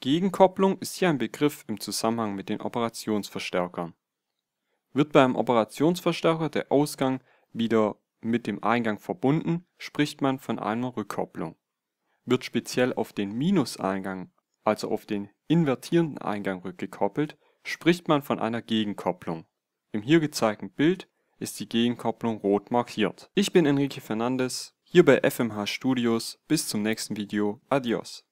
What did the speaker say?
Gegenkopplung ist hier ein Begriff im Zusammenhang mit den Operationsverstärkern. Wird beim Operationsverstärker der Ausgang wieder mit dem Eingang verbunden, spricht man von einer Rückkopplung. Wird speziell auf den Minuseingang, also auf den invertierenden Eingang rückgekoppelt, spricht man von einer Gegenkopplung. Im hier gezeigten Bild ist die Gegenkopplung rot markiert. Ich bin Enrique Fernandes, hier bei FMH Studios. Bis zum nächsten Video. Adios.